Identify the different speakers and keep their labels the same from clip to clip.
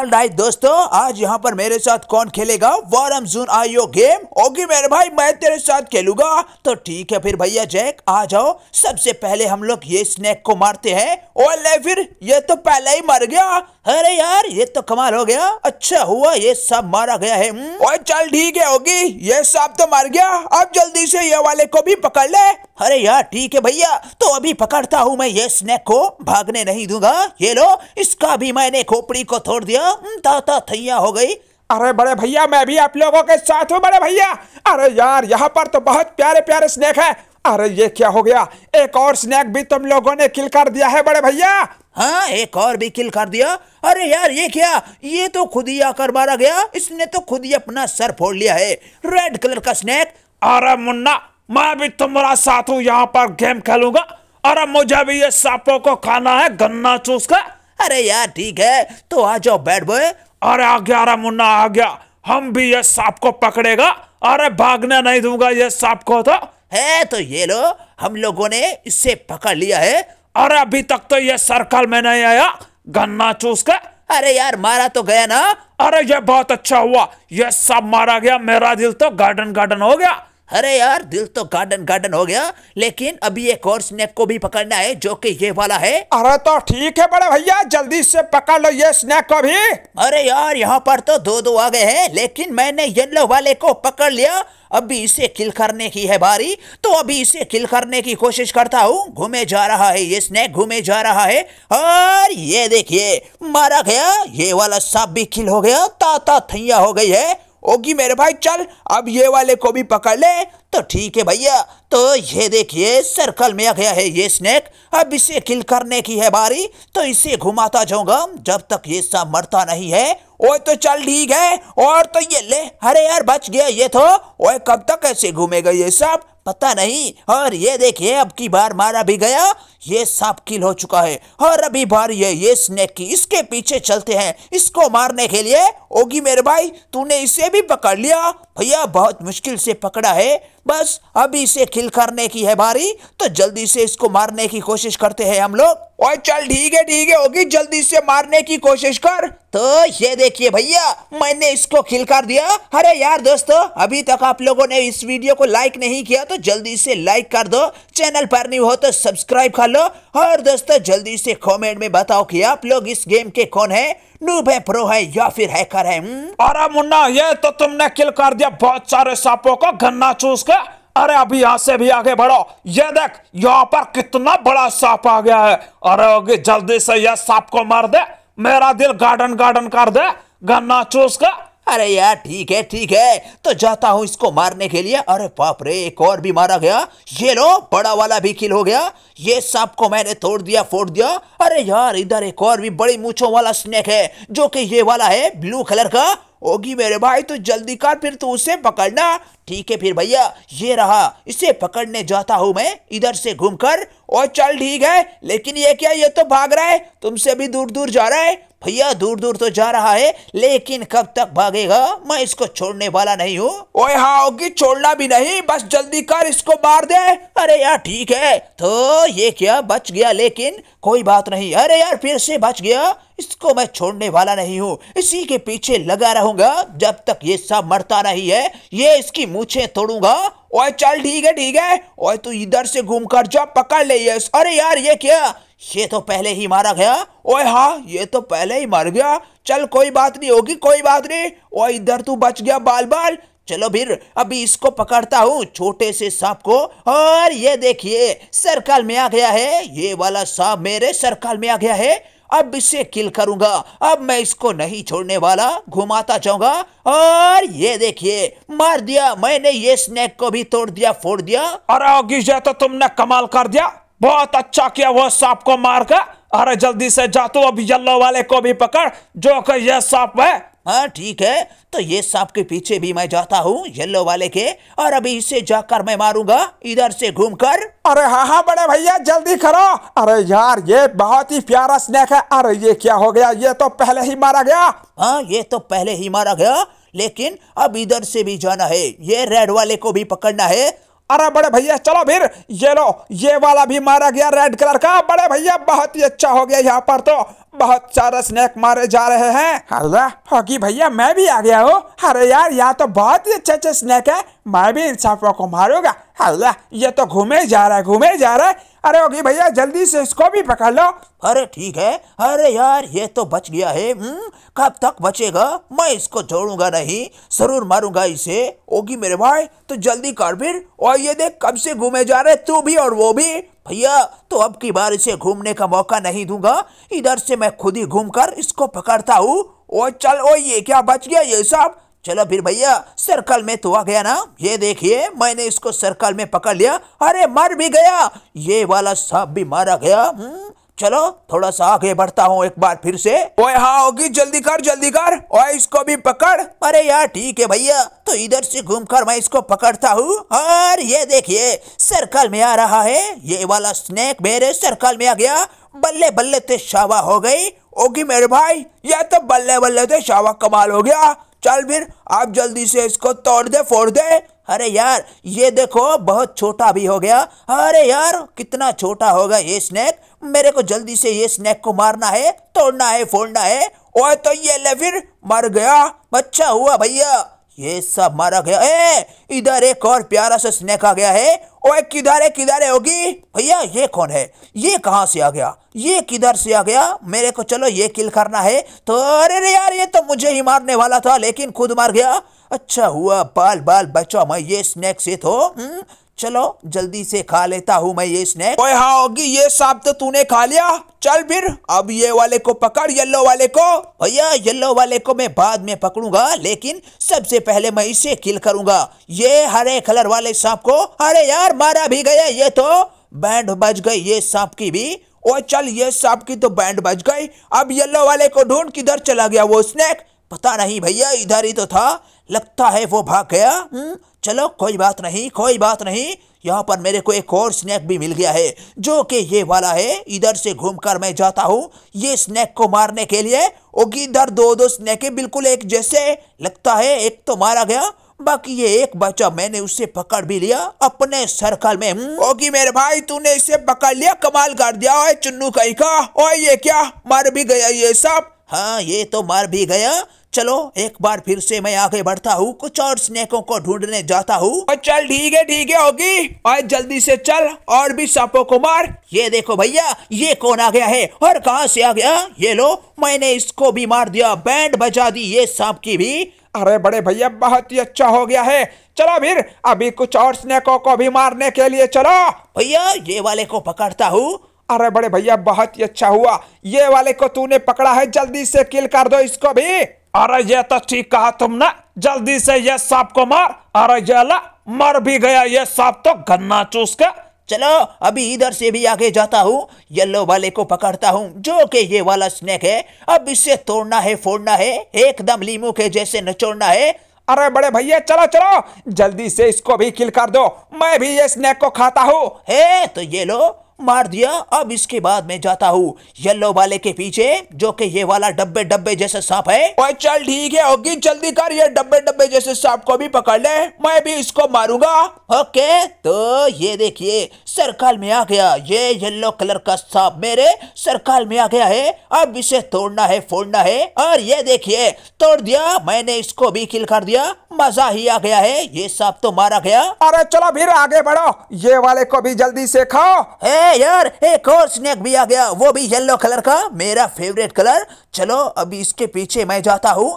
Speaker 1: All right दोस्तों आज यहाँ पर मेरे साथ कौन खेलेगा वारम जून आयो गेम ओके मेरे भाई मैं तेरे साथ खेलूंगा तो ठीक है फिर भैया जैक आ जाओ सबसे पहले हम लोग ये स्नैक को मारते हैं और ले फिर ये तो पहले ही मर गया अरे यार ये तो कमाल हो गया अच्छा हुआ ये सब मारा गया है और हम्म। चल ठीक है होगी ये सब तो मार गया अब जल्दी से ये वाले को भी पकड़ ले अरे यार ठीक है भैया तो अभी पकड़ता हूँ मैं ये स्नेक को भागने नहीं दूंगा ये लो इसका भी मैंने खोपड़ी को तोड़ दिया हम्म, ताता थैया हो गई अरे बड़े भैया मैं भी आप लोगों के साथ हूँ बड़े भैया अरे यार यहाँ पर तो बहुत प्यारे प्यारे स्नेक है अरे ये क्या हो गया एक और स्नैक भी तुम लोगों ने किल कर दिया है बड़े भैया हाँ एक और भी किल कर दिया अरे यार ये क्या ये तो खुद ही आकर मारा गया इसने तो खुद ही अपना सर फोड़ लिया है रेड कलर का स्नैक अरे मुन्ना मैं भी तुम्हारा साथ हूँ यहाँ पर गेम खेलूंगा अरे मुझे भी ये सांपों को खाना है गन्ना चूस का अरे यार ठीक है तो आ जाओ बैठ बॉय अरे आ गया अरे मुन्ना आ गया हम भी ये सांप को पकड़ेगा अरे भागने नहीं दूंगा ये सांप को तो है तो ये लो हम लोगों ने इसे पकड़ लिया है और अभी तक तो ये सर्कल में नहीं आया गन्ना चूस कर अरे यार मारा तो गया ना अरे ये बहुत अच्छा हुआ ये सब मारा गया मेरा दिल तो गार्डन गार्डन हो गया अरे यार दिल तो गार्डन गार्डन हो गया लेकिन अभी एक और स्नेक को भी पकड़ना है जो कि ये वाला है अरे तो ठीक है बड़े भैया जल्दी से पकड़ लो ये स्नेक को भी अरे यार यहाँ पर तो दो दो आ गए हैं लेकिन मैंने येलो वाले को पकड़ लिया अभी इसे किल करने की है बारी तो अभी इसे किल करने की कोशिश करता हूँ घूमे जा रहा है ये स्नेक घूमे जा रहा है और ये देखिए मारा गया ये वाला सांप भी किल हो गया ताता थैया हो गई है ओगी मेरे भाई चल अब ये वाले को भी पकड़ ले तो ठीक है भैया तो ये देखिए सर्कल में आ गया है ये स्नेक अब इसे किल करने की है बारी तो इसे घुमाता जाऊंगा जब तक ये सब मरता नहीं है ओए तो चल ठीक है और तो ये ले अरे यार बच गया ये तो ओए कब तक ऐसे घूमेगा ये सब पता नहीं और ये देखिए अब की बार मारा भी गया ये सांप किल हो चुका है और अभी बार ये ये स्नेक की इसके पीछे चलते हैं इसको मारने के लिए ओगी मेरे भाई तूने इसे भी पकड़ लिया भैया बहुत मुश्किल से पकड़ा है बस अभी इसे किल करने की है बारी तो जल्दी से इसको मारने की कोशिश करते हैं हम लोग और चल ठीक है ठीक है होगी जल्दी से मारने की कोशिश कर तो ये देखिए भैया मैंने इसको खिल कर दिया अरे यार दोस्तों अभी तक आप लोगों ने इस वीडियो को लाइक नहीं किया तो जल्दी से लाइक कर दो चैनल पर नहीं हो तो सब्सक्राइब कर लो और दोस्तों जल्दी से कमेंट में बताओ कि आप लोग इस गेम के कौन है नूब है प्रो है या फिर हैकर है हम्म? अरे मुन्ना ये तो तुमने किल कर दिया बहुत सारे सांपों को गन्ना चूस के अरे अभी यहाँ से भी आगे बढ़ो ये देख यहाँ पर कितना बड़ा सांप आ गया है अरे जल्दी से यह सांप को मार दे मेरा दिल गार्डन गार्डन कर दे गन्ना चूस के अरे यार ठीक है ठीक है तो जाता हूँ इसको मारने के लिए अरे बाप रे एक और भी मारा गया ये लो बड़ा वाला भी किल हो गया ये सांप को मैंने तोड़ दिया फोड़ दिया अरे यार इधर एक और भी बड़ी मूछों वाला स्नेक है जो कि ये वाला है ब्लू कलर का होगी मेरे भाई तो जल्दी कर फिर तू उसे पकड़ना ठीक है फिर भैया ये रहा इसे पकड़ने जाता हूँ मैं इधर से घूमकर और चल ठीक है लेकिन ये क्या ये तो भाग रहा है तुमसे भी दूर दूर जा रहा है भैया दूर दूर तो जा रहा है लेकिन कब तक भागेगा मैं इसको छोड़ने वाला नहीं हूँ ओए हाँ होगी छोड़ना भी नहीं बस जल्दी कर इसको मार दे अरे यार ठीक है तो ये क्या बच गया लेकिन कोई बात नहीं अरे यार फिर से बच गया इसको मैं छोड़ने वाला नहीं हूँ इसी के पीछे लगा रहूंगा जब तक ये सब मरता नहीं है ये इसकी मूछे तोड़ूंगा ओए चल ठीक है ठीक है ओए तू इधर से घूम कर जा पकड़ ले ये अरे यार ये क्या ये तो पहले ही मारा गया ओए हाँ ये तो पहले ही मर गया चल कोई बात नहीं होगी कोई बात नहीं ओ इधर तू बच गया बाल बाल चलो फिर अभी इसको पकड़ता हूँ छोटे से सांप को और ये देखिए सर्कल में आ गया है ये वाला सांप मेरे सर्कल में आ गया है अब इसे किल करूंगा अब मैं इसको नहीं छोड़ने वाला घुमाता जाऊंगा और ये देखिए मार दिया मैंने ये स्नेक को भी तोड़ दिया फोड़ दिया अरे तो तुमने कमाल कर दिया बहुत अच्छा किया वो सांप को मार कर अरे जल्दी से जा तू अब येल्लो वाले को भी पकड़ जो कि यह सांप है हाँ ठीक है तो ये सांप के पीछे भी मैं जाता हूँ येलो वाले के और अभी इसे जाकर मैं मारूंगा इधर से घूमकर अरे हाँ हाँ बड़े भैया जल्दी करो अरे यार ये बहुत ही प्यारा स्नेक है अरे ये क्या हो गया ये तो पहले ही मारा गया हाँ ये तो पहले ही मारा गया लेकिन अब इधर से भी जाना है ये रेड वाले को भी पकड़ना है अरे बड़े भैया चलो फिर ये लो ये वाला भी मारा गया रेड कलर का बड़े भैया बहुत ही अच्छा हो गया यहाँ पर तो बहुत सारा स्नेक मारे जा रहे हैं अल्लाह होगी भैया मैं भी आ गया हूँ अरे यार यहाँ तो बहुत ही अच्छे अच्छे स्नेक है मैं भी इन सांपों को मारूंगा अल्लाह ये तो घूमे जा रहा है घूमे जा रहा है अरे होगी भैया जल्दी से इसको भी पकड़ लो अरे ठीक है अरे यार ये तो बच गया है हम्म, कब तक बचेगा मैं इसको छोड़ूंगा नहीं जरूर मारूंगा इसे ओगी मेरे भाई तो जल्दी कर फिर और ये देख कब से घूमे जा रहे तू भी और वो भी भैया तो अब की बार इसे घूमने का मौका नहीं दूंगा इधर से मैं खुद ही घूमकर इसको पकड़ता हूँ ओ चल ओ ये क्या बच गया ये साहब चलो फिर भैया सर्कल में तो आ गया ना ये देखिए मैंने इसको सर्कल में पकड़ लिया अरे मर भी गया ये वाला सांप भी मारा गया हम्म, चलो थोड़ा सा आगे बढ़ता हूँ एक बार फिर से ओए हाँ होगी जल्दी कर जल्दी कर ओए इसको भी पकड़ अरे यार ठीक है भैया तो इधर से घूमकर मैं इसको पकड़ता हूँ और ये देखिए सर्कल में आ रहा है ये वाला स्नेक मेरे सर्कल में आ गया बल्ले बल्ले ते शावा हो गई ओगी मेरे भाई यह तो बल्ले बल्ले ते शावा कमाल हो गया चल फिर आप जल्दी से इसको तोड़ दे फोड़ दे अरे यार ये देखो बहुत छोटा भी हो गया अरे यार कितना छोटा होगा ये स्नेक मेरे को जल्दी से ये स्नैक को मारना है तोड़ना है फोड़ना है ओए तो ये ले फिर मर गया बच्चा हुआ भैया ये सब मारा गया ए इधर एक और प्यारा सा स्नैक आ गया है ओए किधर है किधर है होगी भैया ये कौन है ये कहाँ से आ गया ये किधर से आ गया मेरे को चलो ये किल करना है तो अरे रे यार ये तो मुझे ही मारने वाला था लेकिन खुद मार गया अच्छा हुआ बाल बाल बचो मैं ये स्नैक से तो हम्म, चलो जल्दी से खा लेता हूँ मैं ये स्नैक ओए हाँ होगी ये सांप तो तूने खा लिया चल फिर अब ये वाले को पकड़ येलो वाले को भैया येलो वाले को मैं बाद में पकड़ूंगा लेकिन सबसे पहले मैं इसे किल करूंगा ये हरे कलर वाले सांप को अरे यार मारा भी गया ये तो बैंड बज गई ये सांप की भी ओ चल ये सांप की तो बैंड बज गई अब येलो वाले को ढूंढ किधर चला गया वो स्नैक पता नहीं भैया इधर ही तो था लगता है वो भाग गया हुँ? हम्म। चलो कोई बात नहीं कोई बात नहीं यहाँ पर मेरे को एक और स्नैक भी मिल गया है जो कि ये वाला है इधर से घूमकर मैं जाता हूँ ये स्नैक को मारने के लिए ओगी इधर दो दो स्नैकें बिल्कुल एक जैसे लगता है एक तो मारा गया बाकी ये एक बच्चा मैंने उसे पकड़ भी लिया अपने सर्कल में हम्म। ओगी मेरे भाई तूने इसे पकड़ लिया कमाल कर दिया ओए चुन्नू कहीं का ये क्या मर भी गया ये सब हाँ ये तो मर भी गया चलो एक बार फिर से मैं आगे बढ़ता हूँ कुछ और स्नेकों को ढूंढने जाता हूँ चल ठीक है ठीक है होगी और जल्दी से चल और भी सांपों को मार ये देखो भैया ये कौन आ गया है और कहा से आ गया ये लो मैंने इसको भी मार दिया बैंड बजा दी ये सांप की भी अरे बड़े भैया बहुत ही अच्छा हो गया है चलो फिर अभी कुछ और स्नेकों को भी मारने के लिए चलो भैया ये वाले को पकड़ता हूँ अरे बड़े भैया बहुत ही अच्छा हुआ ये वाले को तूने पकड़ा है जल्दी से किल कर दो इसको भी अरे ये तो ठीक कहा तुमने जल्दी से ये सांप को मार अरे ये ला मर भी गया ये सांप तो गन्ना चूस के चलो अभी इधर से भी आगे जाता हूँ येलो वाले को पकड़ता हूँ जो कि ये वाला स्नेक है अब इसे तोड़ना है फोड़ना है एकदम लीमू के जैसे नचोड़ना है अरे बड़े भैया चलो चलो जल्दी से इसको भी किल कर दो मैं भी ये स्नेक को खाता हूँ हे तो ये लो मार दिया अब इसके बाद मैं जाता हूँ येलो वाले के पीछे जो कि ये वाला डब्बे डब्बे जैसे सांप है और चल ठीक है ओगी जल्दी कर ये डब्बे डब्बे जैसे सांप को भी पकड़ ले मैं भी इसको मारूंगा ओके तो ये देखिए सरकाल में आ गया ये येलो कलर का सांप मेरे सरकाल में आ गया है अब इसे तोड़ना है फोड़ना है और ये देखिए तोड़ दिया मैंने इसको भी किल कर दिया मजा ही आ गया है ये सांप तो मारा गया अरे चलो फिर आगे बढ़ो ये वाले को भी जल्दी से खाओ है यार एक और स्नैक भी आ गया वो भी येलो कलर का मेरा फेवरेट कलर चलो अभी इसके पीछे मैं जाता हूँ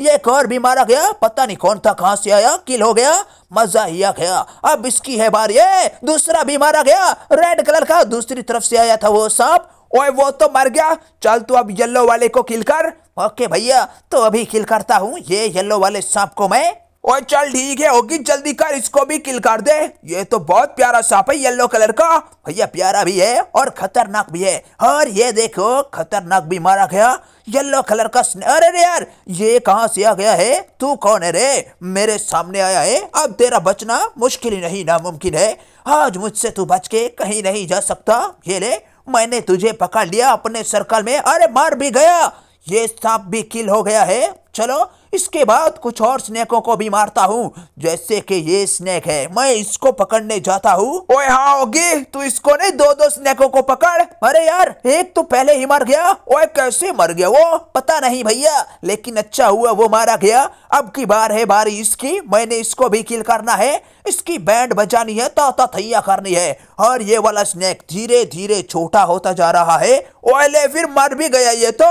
Speaker 1: ये एक और भी मारा गया पता नहीं कौन था कहाँ से आया किल हो गया मजा ही आ गया अब इसकी है बार ये दूसरा भी मारा गया रेड कलर का दूसरी तरफ से आया था वो सांप ओए वो तो मर गया चल तू अब येलो वाले को किल कर ओके भैया तो अभी किल करता हूँ ये येलो वाले सांप को मैं और चल ठीक है होगी जल्दी कर इसको भी किल कर दे ये तो बहुत प्यारा सांप है येलो कलर का भैया प्यारा भी है और खतरनाक भी है और ये देखो खतरनाक भी मारा गया येलो कलर का अरे रे यार ये कहाँ से आ गया है तू कौन है रे मेरे सामने आया है अब तेरा बचना मुश्किल ही नहीं नामुमकिन है आज मुझसे तू बच के कहीं नहीं जा सकता ये ले मैंने तुझे पकड़ लिया अपने सर्कल में अरे मार भी गया ये सांप भी किल हो गया है चलो इसके बाद कुछ और स्नेकों को भी मारता हूँ जैसे कि ये स्नेक है मैं इसको पकड़ने जाता हूँ ओए हाँ होगी तू इसको नहीं दो दो स्नेकों को पकड़ अरे यार एक तो पहले ही मर गया ओए कैसे मर गया वो पता नहीं भैया लेकिन अच्छा हुआ वो मारा गया अब की बार है बारी इसकी मैंने इसको भी किल करना है इसकी बैंड बजानी है ताता थैया करनी है और ये वाला स्नेक धीरे धीरे छोटा होता जा रहा है ओए ले फिर मर भी गया ये तो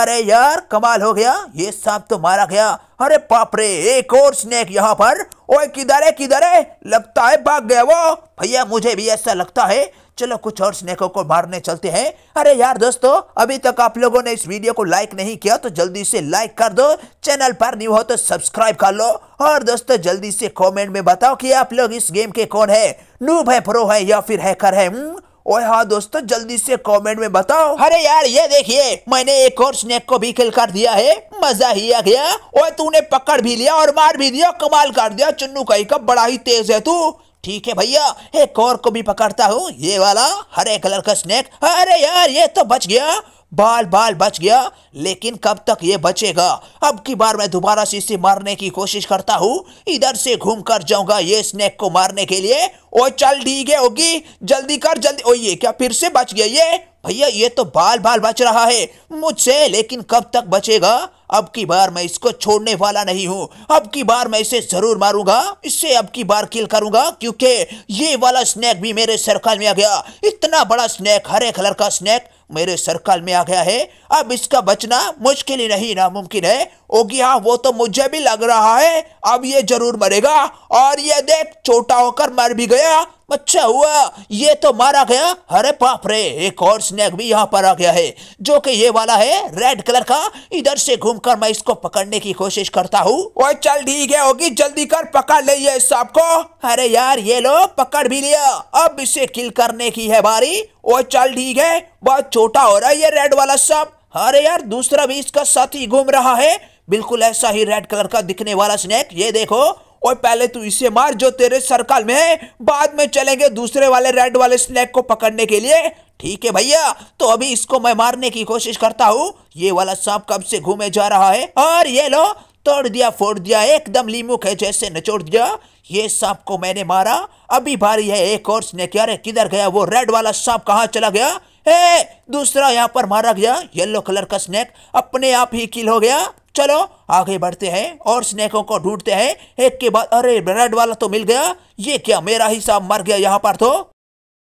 Speaker 1: अरे यार कमाल हो गया ये सब सांप तो मारा गया अरे पाप रे एक और स्नेक यहाँ पर ओए किधर है किधर है लगता है भाग गया वो भैया मुझे भी ऐसा लगता है चलो कुछ और स्नेकों को मारने चलते हैं अरे यार दोस्तों अभी तक आप लोगों ने इस वीडियो को लाइक नहीं किया तो जल्दी से लाइक कर दो चैनल पर न्यू हो तो सब्सक्राइब कर लो और दोस्तों जल्दी से कमेंट में बताओ कि आप लोग इस गेम के कौन है नूब है प्रो है या फिर हैकर है, कर हम्म? है ओए हाँ दोस्तों जल्दी से कमेंट में बताओ अरे यार ये देखिए मैंने एक और स्नेक को भी किल कर दिया है मजा ही आ गया ओए तूने पकड़ भी लिया और मार भी दिया कमाल कर दिया चुन्नू कई का बड़ा ही तेज है तू ठीक है भैया एक और को भी पकड़ता हूँ ये वाला हरे कलर का स्नेक अरे यार ये तो बच गया बाल बाल बच गया लेकिन कब तक ये बचेगा अब की बार मैं दोबारा से इसे मारने की कोशिश करता हूँ इधर से घूम कर जाऊंगा ये स्नेक को मारने के लिए ओ चल ठीक है होगी जल्दी कर जल्दी ओ ये क्या फिर से बच गया ये भैया ये तो बाल बाल बच रहा है मुझसे लेकिन कब तक बचेगा अब की बार मैं इसको छोड़ने वाला नहीं हूँ अब की बार मैं इसे जरूर मारूंगा इससे अब की बार किल करूंगा क्योंकि ये वाला स्नैक भी मेरे सर्कल में आ गया इतना बड़ा स्नैक हरे कलर का स्नैक मेरे सर्कल में आ गया है अब इसका बचना मुश्किल ही नहीं नामुमकिन है ओगी हाँ वो तो मुझे भी लग रहा है अब ये जरूर मरेगा और ये देख छोटा होकर मर भी गया अच्छा हुआ ये तो मारा गया अरे पाप रे एक और स्नेक भी यहाँ पर आ गया है जो कि ये वाला है रेड कलर का इधर से घूमकर मैं इसको पकड़ने की कोशिश करता हूँ चल ठीक है होगी जल्दी कर पकड़ लिये इस सांप को अरे यार ये लो पकड़ भी लिया अब इसे किल करने की है बारी वो चल ठीक है बहुत छोटा हो रहा है ये रेड वाला सांप अरे यार दूसरा भी इसका ही घूम रहा है बिल्कुल ऐसा ही रेड कलर का दिखने वाला स्नेक ये देखो और पहले तू इसे मार जो तेरे सर्कल में है बाद में चलेंगे दूसरे वाले रेड वाले स्नैक को पकड़ने के लिए ठीक है भैया तो अभी इसको मैं मारने की कोशिश करता हूँ ये वाला सांप कब से घूमे जा रहा है और ये लो तोड़ दिया फोड़ दिया एकदम लीमू के जैसे नचोड़ दिया ये सांप को मैंने मारा अभी भारी है एक और स्नेक यार किधर गया वो रेड वाला सांप कहाँ चला गया ए, दूसरा यहाँ पर मारा गया येलो कलर का स्नैक अपने आप ही किल हो गया चलो आगे बढ़ते हैं और स्नैकों को ढूंढते हैं एक के बाद अरे ब्रेड वाला तो मिल गया ये क्या मेरा ही साहब मर गया यहाँ पर तो